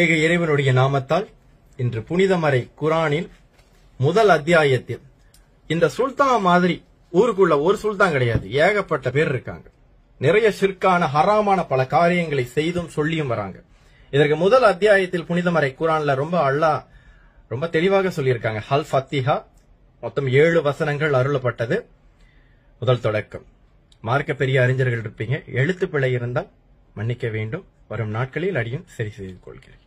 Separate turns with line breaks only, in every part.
ஏக இறைவனுடைய நாமத்தால் இன்று புனிதமறை குரானில் முதல் அத்தியாயத்தில் இந்த சுல்தான் மாதிரி ஊருக்குள்ள ஒரு சுல்தான் கிடையாது ஏகப்பட்ட பேர் இருக்காங்க நிறைய சிற்கான ஹராமான பல காரியங்களை செய்தும் சொல்லியும் வராங்க இதற்கு முதல் அத்தியாயத்தில் புனிதமறை குரான்ல ரொம்ப அல்லா ரொம்ப தெளிவாக சொல்லியிருக்காங்க ஹல் ஃபத்திஹா மொத்தம் ஏழு வசனங்கள் அருளப்பட்டது முதல் தொடக்கம் மார்க்க பெரிய அறிஞர்கள் இருப்பீங்க எழுத்து பிழை இருந்தால் மன்னிக்க வேண்டும் வரும் நாட்களில் அடியும் சரி செய்து கொள்கிறேன்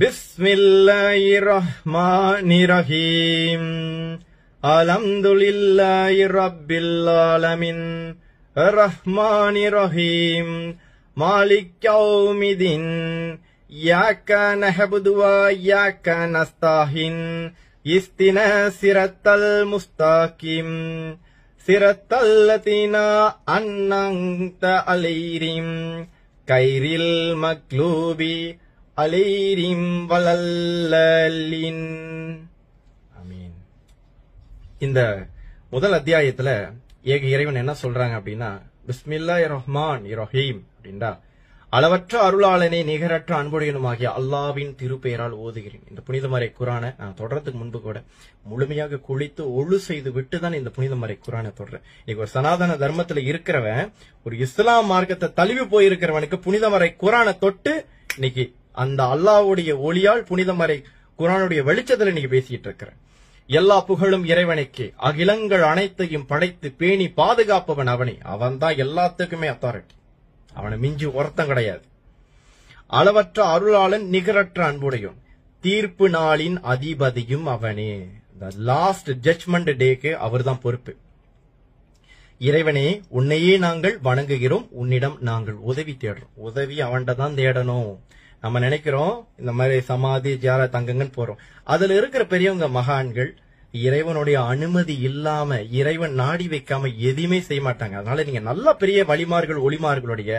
பிஸ்மில்லாயி ரஹ்மானி ரஹீம் அலம்துலில்லாஹி ரப்பில் ஆலமின் ரஹ்மானி ரஹீம் மாலிக் யௌமிதின் இயாக்க நஹபுது வ இயாக்க நஸ்தாஹின் இஸ்தின சிரத்தல் முஸ்தாகிம் சிரத்தல்லதினா அன்னங்க அலைரிம் கைரில் மக்லூபி அலீரிம் ولا இந்த முதல் அத்தியாயத்துல ஏக இறைவன் என்ன சொல்றாங்க அப்படின்னா பிஸ்மில்லா ரஹ்மான் இரஹீம் அப்படின்டா அளவற்ற அருளாளனே நிகரற்ற அன்புடையனுமாகிய அல்லாவின் திருப்பெயரால் ஓதுகிறேன் இந்த புனிதமறை குரானை நான் தொடரத்துக்கு முன்பு கூட முழுமையாக குளித்து ஒழு செய்து விட்டுதான் இந்த இந்த புனிதமறை குரானை தொடர்றேன் இன்னைக்கு ஒரு சனாதன தர்மத்துல இருக்கிறவன் ஒரு இஸ்லாம் மார்க்கத்தை தழுவி போயிருக்கிறவனுக்கு புனிதமறை குரானை தொட்டு இன்னைக்கு அந்த அல்லாவுடைய ஒளியால் புனிதமறை குரானுடைய வெளிச்சத்துல இன்னைக்கு பேசிட்டு இருக்கிறேன் எல்லா புகழும் இறைவனுக்கு அகிலங்கள் அனைத்தையும் படைத்து பேணி பாதுகாப்பவன் அவனே அவன் தான் எல்லாத்துக்குமே அத்தாரிட்டி அவனை மிஞ்சி ஒருத்தம் கிடையாது அளவற்ற அருளாளன் நிகரற்ற அன்புடையும் தீர்ப்பு நாளின் அதிபதியும் அவனே த லாஸ்ட் ஜட்ஜ்மெண்ட் டேக்கு அவர் தான் பொறுப்பு இறைவனே உன்னையே நாங்கள் வணங்குகிறோம் உன்னிடம் நாங்கள் உதவி தேடுறோம் உதவி அவன்கிட்ட தான் தேடணும் நம்ம நினைக்கிறோம் இந்த மாதிரி சமாதி ஜார தங்கங்கன்னு போறோம் அதுல இருக்கிற பெரியவங்க மகான்கள் இறைவனுடைய அனுமதி இல்லாம இறைவன் நாடி வைக்காம எதையுமே செய்ய மாட்டாங்க அதனால நீங்க நல்ல பெரிய வழிமார்கள் ஒளிமார்களுடைய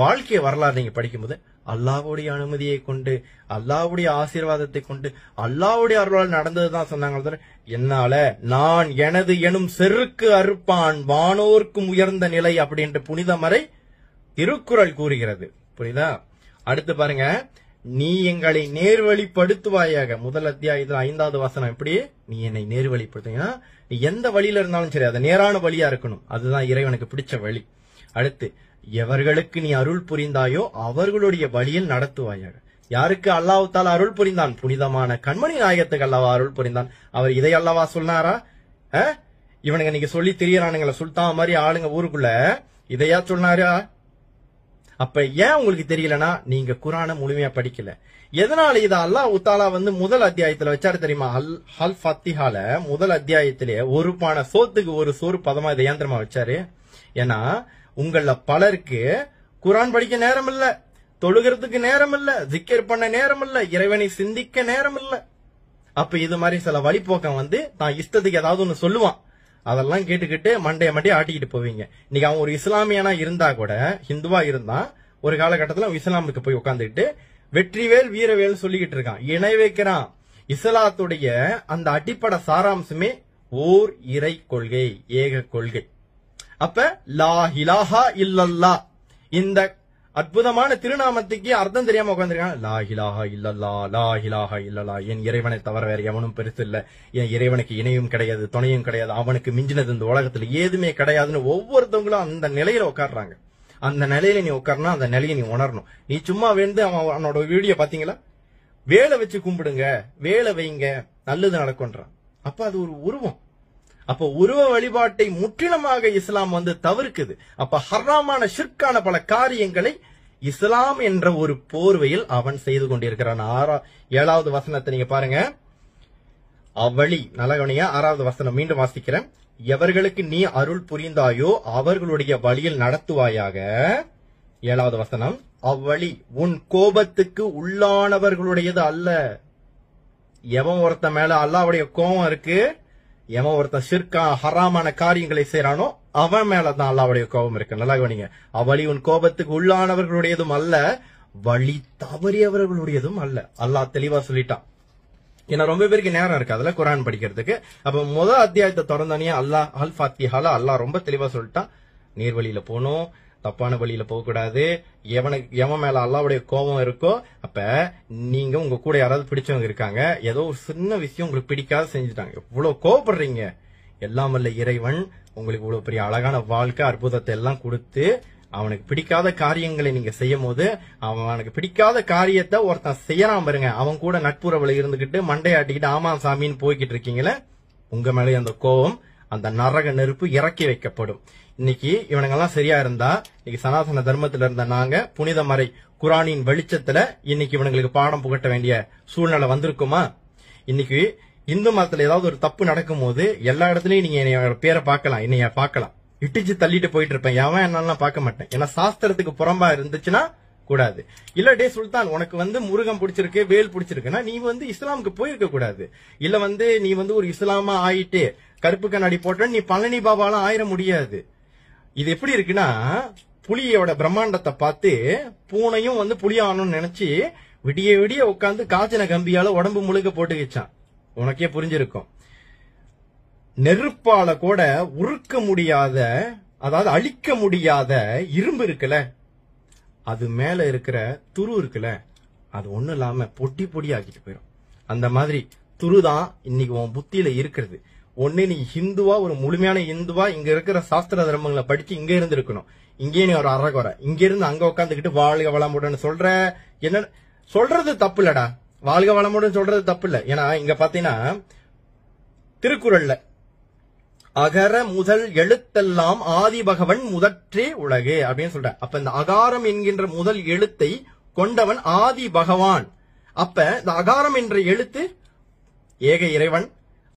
வாழ்க்கையை வரலாறு நீங்க படிக்கும்போது அல்லாவுடைய அனுமதியை கொண்டு அல்லாவுடைய ஆசீர்வாதத்தை கொண்டு அல்லாவுடைய அருளால் நடந்ததுதான் சொன்னாங்க என்னால நான் எனது எனும் செருக்கு அறுப்பான் வானோர்க்கும் உயர்ந்த நிலை அப்படின்ற புனிதமறை திருக்குறள் கூறுகிறது புரியுதா அடுத்து பாருங்க நீ எங்களை நேர்வழிப்படுத்துவாயாக முதல் அத்தியாயத்தில் ஐந்தாவது வசனம் எப்படி நீ என்னை நேர்வழிப்படுத்தீங்கன்னா நீ எந்த வழியில இருந்தாலும் சரி அது நேரான வழியா இருக்கணும் அதுதான் இறைவனுக்கு பிடிச்ச வழி அடுத்து எவர்களுக்கு நீ அருள் புரிந்தாயோ அவர்களுடைய வழியில் நடத்துவாயாக யாருக்கு அல்லாவுத்தால் அருள் புரிந்தான் புனிதமான கண்மணி நாயகத்துக்கு அல்லவா அருள் புரிந்தான் அவர் இதை அல்லவா சொன்னாரா இவனுங்க இன்னைக்கு சொல்லி தெரியறானுங்களா சுல்தான் மாதிரி ஆளுங்க ஊருக்குள்ள இதையா சொன்னாரா அப்ப ஏன் உங்களுக்கு தெரியலனா நீங்க குரான முழுமையா படிக்கல எதனால இதை அல்லாஹ் உத்தாலா வந்து முதல் அத்தியாயத்துல வச்சாரு தெரியுமா அல் ஹல் ஃபத்திஹால முதல் அத்தியாயத்திலே ஒரு பான சோத்துக்கு ஒரு சோறு பதமா இதை ஏந்திரமா வச்சாரு ஏன்னா உங்கள பலருக்கு குரான் படிக்க நேரம் இல்ல தொழுகிறதுக்கு நேரம் இல்ல ஜிக்கர் பண்ண நேரம் இல்ல இறைவனை சிந்திக்க நேரம் இல்ல அப்ப இது மாதிரி சில வழிபோக்கம் வந்து தான் இஷ்டத்துக்கு ஏதாவது ஒன்னு சொல்லுவான் அதெல்லாம் கேட்டுக்கிட்டு மண்டைய மண்டைய ஆட்டிக்கிட்டு போவீங்க இன்னைக்கு அவன் ஒரு இஸ்லாமியனா இருந்தா கூட ஹிந்துவா இருந்தா ஒரு காலகட்டத்தில் அவன் இஸ்லாமுக்கு போய் உட்காந்துக்கிட்டு வெற்றிவேல் வீரவேல் சொல்லிக்கிட்டு இருக்கான் இணை வைக்கிறான் இஸ்லாத்துடைய அந்த அடிப்படை சாராம்சமே ஓர் இறை கொள்கை ஏக கொள்கை அப்ப லா ஹிலாஹா இல்லல்லா இந்த அற்புதமான திருநாமத்துக்கு அர்த்தம் தெரியாம உட்காந்துருக்காங்க லாஹிலாக இல்லல்லா லாஹிலாக இல்லல்லா என் இறைவனை தவிர வேற எவனும் பெருசு இல்ல என் இறைவனுக்கு இணையும் கிடையாது துணையும் கிடையாது அவனுக்கு மிஞ்சினது இந்த உலகத்துல ஏதுமே கிடையாதுன்னு ஒவ்வொருத்தவங்களும் அந்த நிலையில உட்காடுறாங்க அந்த நிலையில நீ உட்காரணும் அந்த நிலையை நீ உணரணும் நீ சும்மா வேண்டு அவன் அவனோட வீடியோ பாத்தீங்களா வேலை வச்சு கும்பிடுங்க வேலை வைங்க நல்லது நடக்கும்ன்றான் அப்ப அது ஒரு உருவம் அப்ப உருவ வழிபாட்டை முற்றிலுமாக இஸ்லாம் வந்து தவிர்க்குது அப்ப ஹர்ராமான ஷிற்கான பல காரியங்களை இஸ்லாம் என்ற ஒரு போர்வையில் அவன் செய்து கொண்டிருக்கிறான் ஆறா ஏழாவது வசனத்தை நீங்க பாருங்க அவ்வழி நலகவனியா ஆறாவது வசனம் மீண்டும் வாசிக்கிறேன் எவர்களுக்கு நீ அருள் புரிந்தாயோ அவர்களுடைய வழியில் நடத்துவாயாக ஏழாவது வசனம் அவ்வழி உன் கோபத்துக்கு உள்ளானவர்களுடையது அல்ல எவன் ஒருத்த மேல அல்லாவுடைய கோபம் இருக்கு எவன் ஒருத்தன் சிற்கா ஹராமான காரியங்களை செய்யறானோ அவன் மேலதான் அல்லாவுடைய கோபம் இருக்கு நல்லா கவனிங்க அவளி உன் கோபத்துக்கு உள்ளானவர்களுடையதும் அல்ல வழி தவறியவர்களுடையதும் அல்ல அல்லாஹ் தெளிவா சொல்லிட்டான் ஏன்னா ரொம்ப பேருக்கு நேரம் அதுல குரான் படிக்கிறதுக்கு அப்ப முதல் அத்தியாயத்தை திறந்தனியே அல்லாஹ் அல் ஃபாத்திஹால அல்லாஹ் ரொம்ப தெளிவா சொல்லிட்டான் நீர்வழியில போனோம் தப்பான வழியில போகக்கூடாது எவனுக்கு எவன் மேல அல்லாவுடைய கோபம் இருக்கோ அப்ப நீங்க உங்க கூட யாராவது பிடிச்சவங்க இருக்காங்க ஏதோ ஒரு சின்ன விஷயம் உங்களுக்கு பிடிக்காத செஞ்சுட்டாங்க இவ்வளவு கோபப்படுறீங்க எல்லாம் வல்ல இறைவன் உங்களுக்கு இவ்வளவு பெரிய அழகான வாழ்க்கை அற்புதத்தை எல்லாம் கொடுத்து அவனுக்கு பிடிக்காத காரியங்களை நீங்க செய்யும் போது அவனுக்கு பிடிக்காத காரியத்தை ஒருத்தன் செய்யறான் பாருங்க அவன் கூட நட்புறவுல இருந்துகிட்டு மண்டையாட்டிக்கிட்டு ஆமா சாமின்னு போய்கிட்டு இருக்கீங்களே உங்க மேலே அந்த கோபம் அந்த நரக நெருப்பு இறக்கி வைக்கப்படும் இன்னைக்கு இவனுங்கெல்லாம் சரியா இருந்தா இன்னைக்கு சனாதன தர்மத்துல இருந்த நாங்க புனித மறை குரானின் வெளிச்சத்துல இன்னைக்கு இவனுங்களுக்கு பாடம் புகட்ட வேண்டிய சூழ்நிலை வந்திருக்குமா இன்னைக்கு இந்து மதத்துல ஏதாவது ஒரு தப்பு நடக்கும் போது எல்லா இடத்துலயும் நீங்க என்னோட பேரை பார்க்கலாம் என்னைய பார்க்கலாம் இட்டிச்சு தள்ளிட்டு போயிட்டு இருப்பேன் எவன் என்னெல்லாம் பார்க்க மாட்டேன் ஏன்னா சாஸ்திரத்துக்கு புறம்பா இருந்துச்சுன்னா கூடாது இல்ல டே சுல்தான் உனக்கு வந்து முருகம் பிடிச்சிருக்கு வேல் பிடிச்சிருக்குன்னா நீ வந்து இஸ்லாமுக்கு போயிருக்க கூடாது இல்ல வந்து நீ வந்து ஒரு இஸ்லாமா ஆயிட்டு கருப்பு கண்ணாடி போட்ட நீ பழனி பாபாலாம் ஆயிட முடியாது இது எப்படி இருக்குன்னா புலியோட பிரம்மாண்டத்தை பார்த்து பூனையும் வந்து புளி ஆகணும்னு நினைச்சு விடிய விடிய உட்காந்து காஜின கம்பியால உடம்பு முழுக்க போட்டுக்கிச்சான் உனக்கே புரிஞ்சிருக்கும் நெருப்பால கூட உருக்க முடியாத அதாவது அழிக்க முடியாத இரும்பு இருக்குல்ல அது மேல இருக்கிற துரு இருக்குல்ல அது ஒண்ணும் இல்லாம பொட்டி பொடி ஆக்கிட்டு போயிடும் அந்த மாதிரி துரு தான் இன்னைக்கு உன் புத்தியில இருக்கிறது ஒன்னு நீ ஹிந்துவா ஒரு முழுமையான இந்துவா இங்க இருக்கிற சாஸ்திர தர்மங்களை படிச்சு இங்க இருந்து இருக்கணும் இங்கேயே நீ ஒரு அறகுறை இங்க இருந்து அங்க உட்காந்துக்கிட்டு வாழ்க வளமுடன் சொல்ற என்ன சொல்றது தப்பு இல்லடா வாழ்க வளமுடன் சொல்றது தப்பு இல்ல ஏன்னா இங்க பாத்தீங்கன்னா திருக்குறள்ல அகர முதல் எழுத்தெல்லாம் ஆதிபகவன் முதற்றே உலகு அப்படின்னு சொல்ற அப்ப இந்த அகாரம் என்கின்ற முதல் எழுத்தை கொண்டவன் ஆதி பகவான் அப்ப இந்த அகாரம் என்ற எழுத்து ஏக இறைவன்